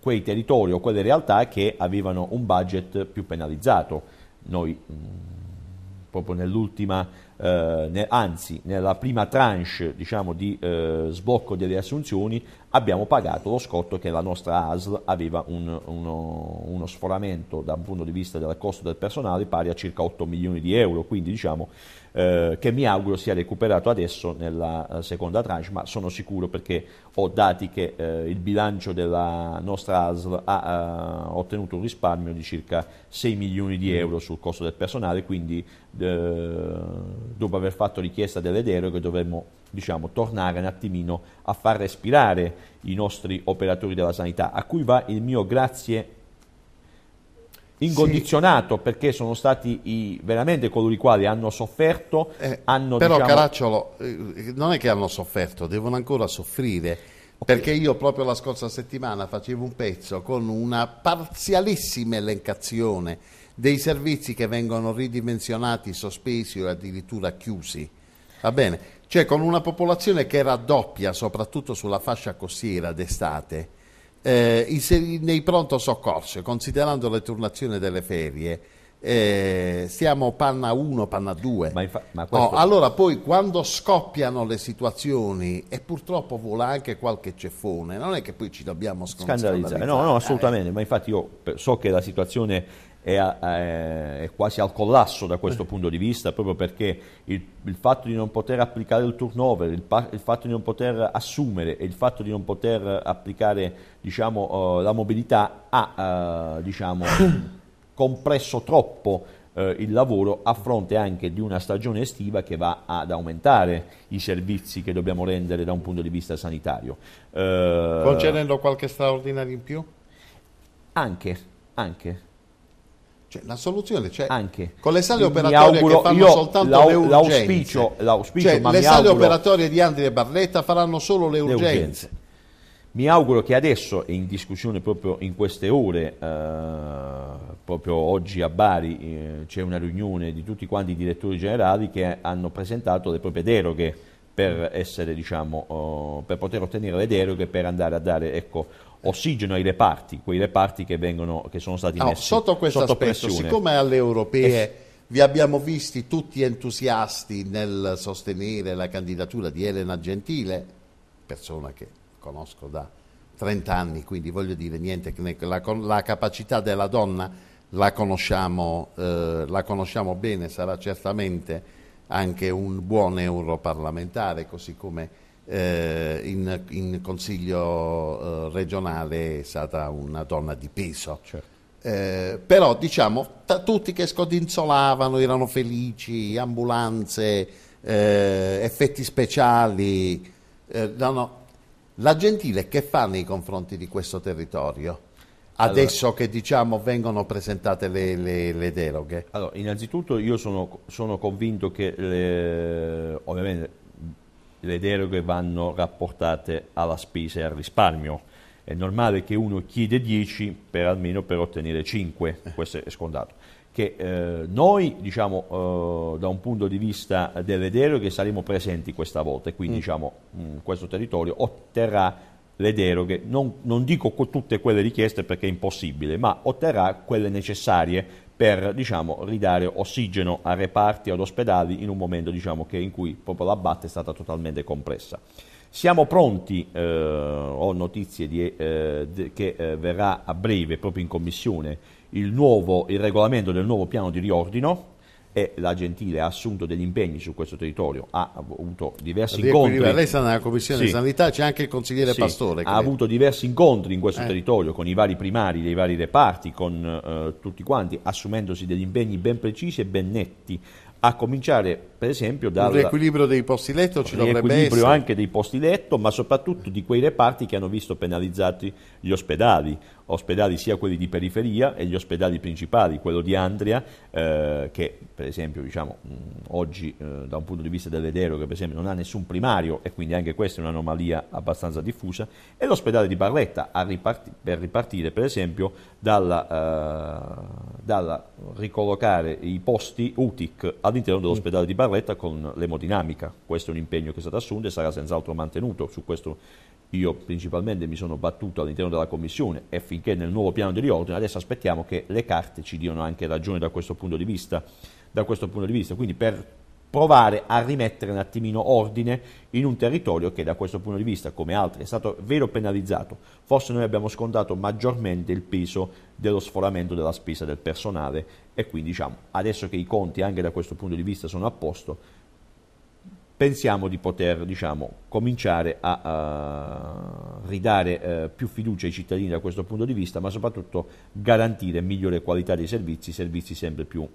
quei territori o quelle realtà che avevano un budget più penalizzato. Noi mh, mm, proprio nell'ultima, eh, ne, anzi nella prima tranche diciamo, di eh, sblocco delle assunzioni abbiamo pagato lo scotto che la nostra ASL aveva un, uno, uno, sforamento dal punto di vista del costo del personale pari a circa 8 milioni di euro, quindi diciamo eh, che mi auguro sia recuperato adesso nella eh, seconda tranche, ma sono sicuro perché ho dati che eh, il bilancio della nostra ASL ha, ha, eh, ottenuto un risparmio di circa 6 milioni di euro sul costo del personale, quindi dopo aver fatto richiesta delle deroghe dovremmo diciamo, tornare un attimino a far respirare i nostri operatori della sanità, a cui va il mio grazie incondizionato sì. perché sono stati i, veramente coloro i quali hanno sofferto. Eh, hanno, però diciamo... Caracciolo, eh, non è che hanno sofferto, devono ancora soffrire. Okay. Perché io proprio la scorsa settimana facevo un pezzo con una parzialissima elencazione dei servizi che vengono ridimensionati, sospesi o addirittura chiusi. Va bene? Cioè con una popolazione che raddoppia soprattutto sulla fascia costiera d'estate eh, i, nei pronto soccorso, considerando le turnazioni delle ferie, eh, siamo panna 1, panna 2. Ma infa- questo... oh, allora poi quando scoppiano le situazioni e purtroppo vola anche qualche ceffone, non è che poi ci dobbiamo scandalizzare. scandalizzare. No, no, assolutamente, eh. ma infatti io so che la situazione è, è, quasi al collasso da questo eh. punto di vista, proprio perché il, il fatto di non poter applicare il turnover, il, il, fatto di non poter assumere e il fatto di non poter applicare diciamo, uh, la mobilità ha uh, diciamo, compresso troppo uh, il lavoro a fronte anche di una stagione estiva che va ad aumentare i servizi che dobbiamo rendere da un punto di vista sanitario. Concedendo qualche straordinario in più? Anche, anche cioè, la soluzione c'è anche con le sale operatorie auguro, che fanno soltanto l'au, le urgenze. L'auspicio, l'auspicio cioè, le sale auguro, operatorie di Andri e Barletta faranno solo le urgenze. le urgenze. Mi auguro che adesso, in discussione proprio in queste ore, eh, proprio oggi a Bari eh, c'è una riunione di tutti quanti i direttori generali che hanno presentato le proprie deroghe per, essere, diciamo, oh, per poter ottenere le deroghe per andare a dare ecco, ossigeno ai reparti, quei reparti che, vengono, che sono stati no, messi sotto questo sotto aspetto, pressione. Siccome alle europee e... vi abbiamo visti tutti entusiasti nel sostenere la candidatura di Elena Gentile, persona che conosco da 30 anni, quindi voglio dire niente, la, la capacità della donna la conosciamo, eh, la conosciamo bene, sarà certamente anche un buon europarlamentare, così come eh, in, in, consiglio eh, regionale è stata una donna di peso. Certo. Eh, però diciamo t- tutti che scodinzolavano erano felici, ambulanze, eh, effetti speciali. Eh, no, no. La gentile che fa nei confronti di questo territorio? Adesso allora, che diciamo vengono presentate le, le, le, deroghe? Allora, innanzitutto io sono, sono convinto che le, ovviamente le deroghe vanno rapportate alla spesa e al risparmio. È normale che uno chiede 10 per almeno per ottenere 5, questo è scontato. Che eh, noi, diciamo, eh, da un punto di vista delle deroghe saremo presenti questa volta e quindi mm. diciamo, mh, mm, questo territorio otterrà le deroghe, non, non, dico tutte quelle richieste perché è impossibile, ma otterrà quelle necessarie per diciamo, ridare ossigeno a reparti, ad ospedali in un momento diciamo, che, in cui proprio la BAT è stata totalmente compressa. Siamo pronti, eh, ho notizie di, eh, di, che eh, verrà a breve proprio in Commissione il, nuovo, il regolamento del nuovo piano di riordino, e la Gentile ha assunto degli impegni su questo territorio, ha avuto diversi incontri. Lei sta nella Commissione sì. Sanità, c'è anche il consigliere sì. Pastore. Ha avuto diversi incontri in questo eh. territorio con i vari primari dei vari reparti, con eh, tutti quanti, assumendosi degli impegni ben precisi e ben netti a cominciare per esempio dal... riequilibrio dei posti letto ci dovrebbe essere. riequilibrio anche dei posti letto, ma soprattutto di quei reparti che hanno visto penalizzati gli ospedali, ospedali sia quelli di periferia e gli ospedali principali, quello di Andria, eh, che per esempio diciamo, oggi eh, da un punto di vista dell'edero che per esempio, non ha nessun primario e quindi anche questa è un'anomalia abbastanza diffusa, e l'ospedale di Barletta riparti- per ripartire per esempio dal eh, ricollocare i posti UTIC all'interno dell'ospedale mm. di Barletta con l'emodinamica. Questo è un impegno che è stato assunto e sarà senz'altro mantenuto. Su questo io principalmente mi sono battuto all'interno della Commissione e finché nel nuovo piano di riordino adesso aspettiamo che le carte ci diano anche ragione da questo punto di vista. Punto di vista. Quindi per provare a rimettere un attimino ordine in un territorio che da questo punto di vista, come altri, è stato vero penalizzato. Forse noi abbiamo scontato maggiormente il peso dello sforamento della spesa del personale e quindi diciamo, adesso che i conti anche da questo punto di vista sono a posto, pensiamo di poter diciamo, cominciare a, a ridare eh, più fiducia ai cittadini da questo punto di vista, ma soprattutto garantire migliore qualità dei servizi, servizi sempre più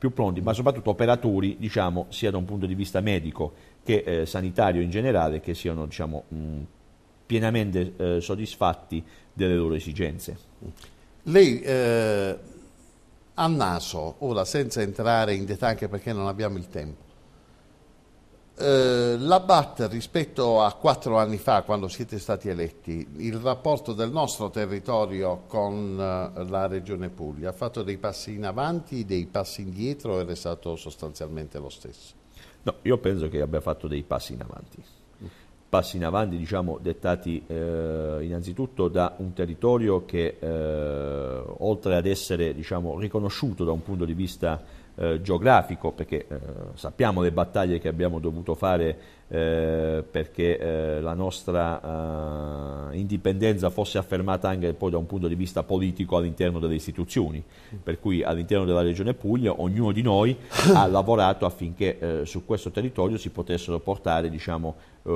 più pronti, ma soprattutto operatori, diciamo, sia da un punto di vista medico che eh, sanitario in generale, che siano diciamo, mh, mm, pienamente eh, soddisfatti delle loro esigenze. Lei eh, a naso, ora senza entrare in dettagli anche perché non abbiamo il tempo, eh, la BAT rispetto a quattro anni fa, quando siete stati eletti, il rapporto del nostro territorio con eh, la Regione Puglia ha fatto dei passi in avanti, dei passi indietro ed è stato sostanzialmente lo stesso? No, io penso che abbia fatto dei passi in avanti. Passi in avanti, diciamo, dettati eh, innanzitutto da un territorio che, eh, oltre ad essere diciamo, riconosciuto da un punto di vista eh, geografico, perché eh, sappiamo le battaglie che abbiamo dovuto fare eh, perché eh, la nostra eh, indipendenza fosse affermata anche poi da un punto di vista politico all'interno delle istituzioni, per cui all'interno della Regione Puglia ognuno di noi ha lavorato affinché eh, su questo territorio si potessero portare diciamo,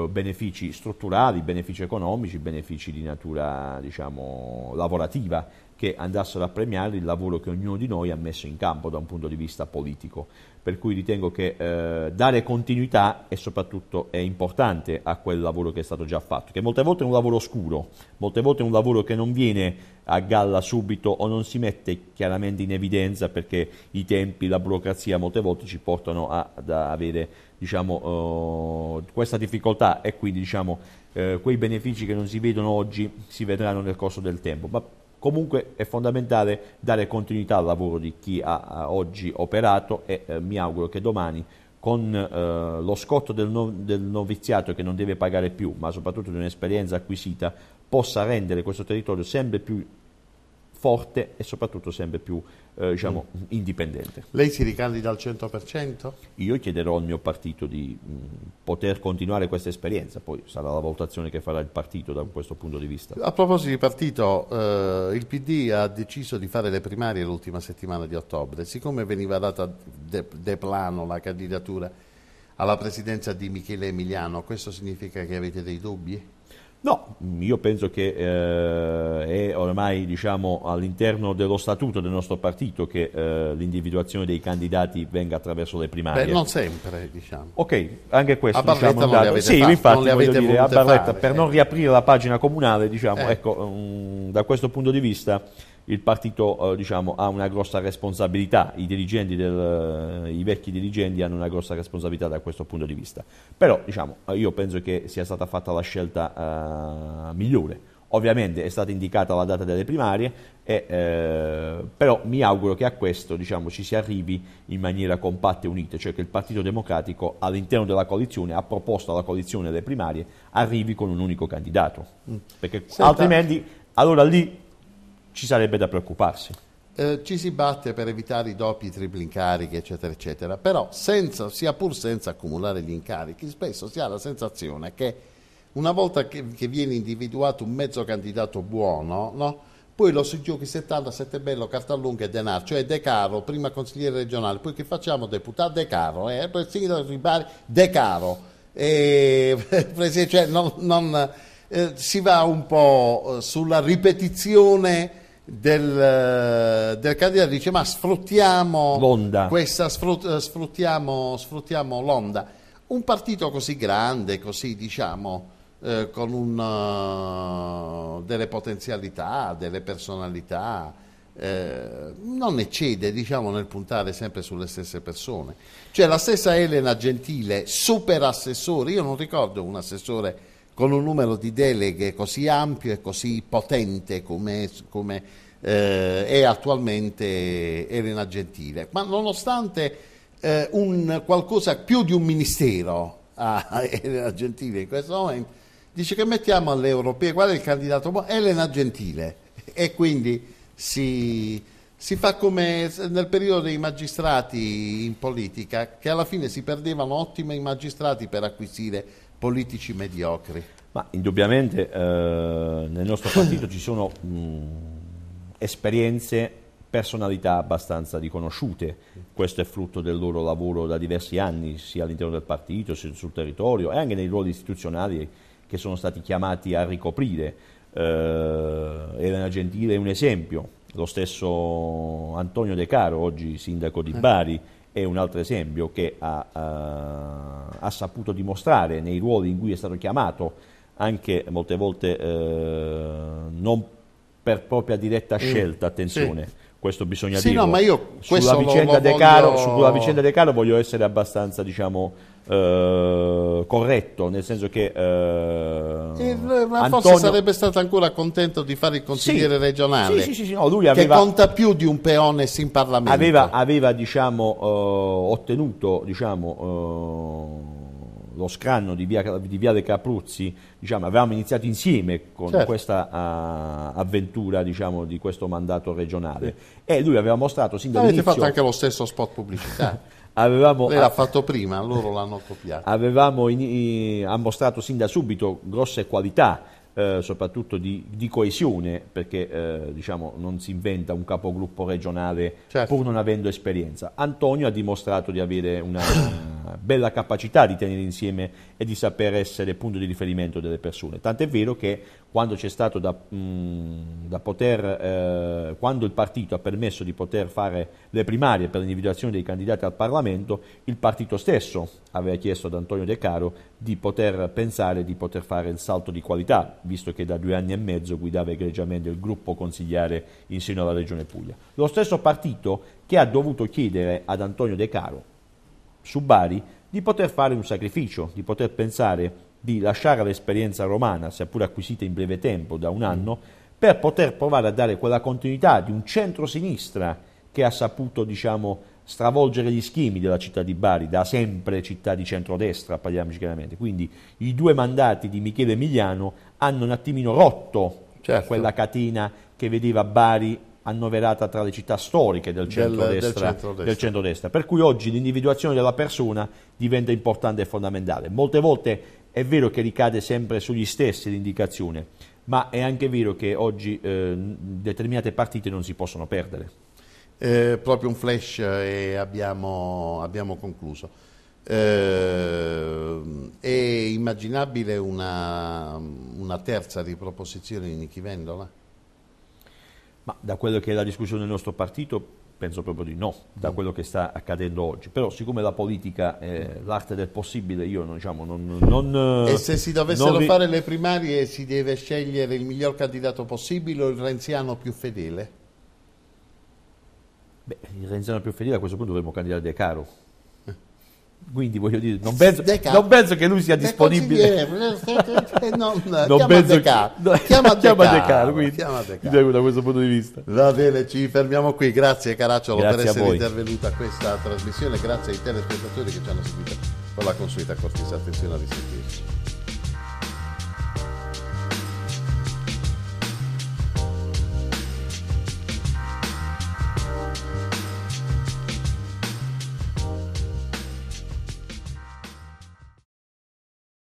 benefici strutturali, benefici economici, benefici di natura diciamo, lavorativa che andassero a premiare il lavoro che ognuno di noi ha messo in campo da un punto di vista politico. Per cui ritengo che eh, dare continuità e soprattutto è importante a quel lavoro che è stato già fatto, che molte volte è un lavoro oscuro, molte volte è un lavoro che non viene a galla subito o non si mette chiaramente in evidenza perché i tempi, la burocrazia molte volte ci portano a, ad avere diciamo, eh, questa difficoltà e quindi diciamo, eh, quei benefici che non si vedono oggi si vedranno nel corso del tempo. Ma Comunque è fondamentale dare continuità al lavoro di chi ha, oggi operato e eh, mi auguro che domani con eh, lo scotto del, no, del, noviziato che non deve pagare più, ma soprattutto di un'esperienza acquisita, possa rendere questo territorio sempre più forte e soprattutto sempre più eh, diciamo, mm. indipendente. Lei si ricandida al 100%? Io chiederò al mio partito di mh, mm, poter continuare questa esperienza, poi sarà la valutazione che farà il partito da questo punto di vista. A proposito di partito, eh, il PD ha deciso di fare le primarie l'ultima settimana di ottobre, siccome veniva data de, de plano la candidatura alla presidenza di Michele Emiliano, questo significa che avete dei dubbi? No, io penso che eh, è ormai diciamo, all'interno dello statuto del nostro partito che eh, l'individuazione dei candidati venga attraverso le primarie. Beh, non sempre, diciamo. Ok, anche questo. A diciamo, Barletta diciamo, non le avete Sì, fatto, infatti, non dire, a Barletta, fare, per eh. non riaprire la pagina comunale, diciamo, eh. ecco, um, da questo punto di vista il partito eh, diciamo, ha una grossa responsabilità, I, del, eh, i vecchi dirigenti hanno una grossa responsabilità da questo punto di vista. Però diciamo, eh, io penso che sia stata fatta la scelta eh, migliore. Ovviamente è stata indicata la data delle primarie, e, eh, però mi auguro che a questo diciamo, ci si arrivi in maniera compatta e unita, cioè che il Partito Democratico all'interno della coalizione, ha proposto alla coalizione le primarie, arrivi con un unico candidato. Mm. Perché, altrimenti, allora lì ci sarebbe da preoccuparsi. Eh, ci si batte per evitare i doppi, i tripli incarichi, eccetera, eccetera, però senza, sia pur senza accumulare gli incarichi, spesso si ha la sensazione che una volta che, che viene individuato un mezzo candidato buono, no? poi lo si giochi 70, 7 bello, carta lunga e denaro, cioè De Caro, prima consigliere regionale, poi che facciamo deputato De Caro, eh, sindaco di Bari De Caro, eh, cioè non, non, eh, si va un po' eh, sulla ripetizione del, eh, del cardinale dice ma sfruttiamo l'onda. Questa, sfrut, eh, sfruttiamo, sfruttiamo l'onda. Un partito così grande, così diciamo, eh, con un, uh, delle potenzialità, delle personalità, eh, non eccede diciamo, nel puntare sempre sulle stesse persone. Cioè la stessa Elena Gentile, super assessore, io non ricordo un assessore con un numero di deleghe così ampio e così potente come, come eh, è attualmente Elena Gentile. Ma nonostante eh, un, qualcosa più di un ministero a ah, Elena Gentile in questo momento, dice che mettiamo alle europee, qual è il candidato? Boh, Elena Gentile. E quindi si, si fa come nel periodo dei magistrati in politica, che alla fine si perdevano ottimi magistrati per acquisire politici mediocri. Ma indubbiamente eh, nel nostro partito ci sono mh, mm, esperienze, personalità abbastanza riconosciute. Questo è frutto del loro lavoro da diversi anni, sia all'interno del partito, sia sul territorio e anche nei ruoli istituzionali che sono stati chiamati a ricoprire. Eh, Elena Gentile è un esempio, lo stesso Antonio De Caro, oggi sindaco di eh. Bari è un altro esempio che ha, uh, ha, saputo dimostrare nei ruoli in cui è stato chiamato, anche molte volte uh, non per propria diretta mm, scelta, attenzione. Sì questo bisogna sì, dirlo. No, io, questo sulla, vicenda lo, lo voglio... Caro, sulla, vicenda De Caro voglio essere abbastanza, diciamo, eh, corretto, nel senso che... Eh, la Antonio... forse sarebbe stato ancora contento di fare il consigliere sì, regionale, sì, sì, no, lui aveva, che conta più di un peones in Parlamento. Aveva, aveva diciamo, eh, ottenuto diciamo, eh, lo scranno di Via, di via dei Capruzzi, diciamo, avevamo iniziato insieme con certo. questa uh, avventura diciamo, di questo mandato regionale e lui aveva mostrato sin dall'inizio... Avete fatto anche lo stesso spot pubblicitario. Avevamo, Lei l'ha fatto prima, loro l'hanno copiato. Avevamo in, in, ha mostrato sin da subito grosse qualità, eh, soprattutto di, di, coesione, perché eh, diciamo, non si inventa un capogruppo regionale certo. pur non avendo esperienza. Antonio ha dimostrato di avere una bella capacità di tenere insieme e di saper essere punto di riferimento delle persone. Tant'è vero che quando c'è stato da, mh, mm, da poter, eh, quando il partito ha permesso di poter fare le primarie per l'individuazione dei candidati al Parlamento, il partito stesso aveva chiesto ad Antonio De Caro di poter pensare di poter fare il salto di qualità, visto che da due anni e mezzo guidava egregiamente il gruppo consigliare in seno alla Regione Puglia. Lo stesso partito che ha dovuto chiedere ad Antonio De Caro su Bari di poter fare un sacrificio, di poter pensare di lasciare l'esperienza romana, seppur acquisita in breve tempo, da un mm. anno, per poter provare a dare quella continuità di un centro-sinistra che ha saputo, diciamo, stravolgere gli schemi della città di Bari, da sempre città di centrodestra, parliamoci chiaramente. Quindi i due mandati di Michele Emiliano hanno un attimino rotto certo. quella catena che vedeva Bari annoverata tra le città storiche del centrodestra, del, centrodestra. del centrodestra, Per cui oggi l'individuazione della persona diventa importante e fondamentale. Molte volte è vero che ricade sempre sugli stessi l'indicazione, ma è anche vero che oggi eh, determinate partite non si possono perdere. Eh, proprio un flash e abbiamo, abbiamo concluso. Eh, è immaginabile una, una terza riproposizione di Nichi Vendola? Ma da quello che è la discussione del nostro partito penso proprio di no, da mm. quello che sta accadendo oggi. Però siccome la politica è mm. l'arte del possibile, io non, diciamo, non, non E eh, se si dovessero vi... fare le primarie si deve scegliere il miglior candidato possibile o il renziano più fedele? Beh, il renziano più fedele a questo punto dovremmo candidare De Caro quindi voglio dire, non penso, non penso che lui sia disponibile. Eh, non, non penso De Car, che, chiama, chiama De Car, quindi, chiama De Car. da questo punto di vista. Va bene, ci fermiamo qui. Grazie Caracciolo grazie per essere voi. intervenuto a questa trasmissione, grazie ai telespettatori che ci hanno seguito con la consueta cortesa. Attenzione a risentirci.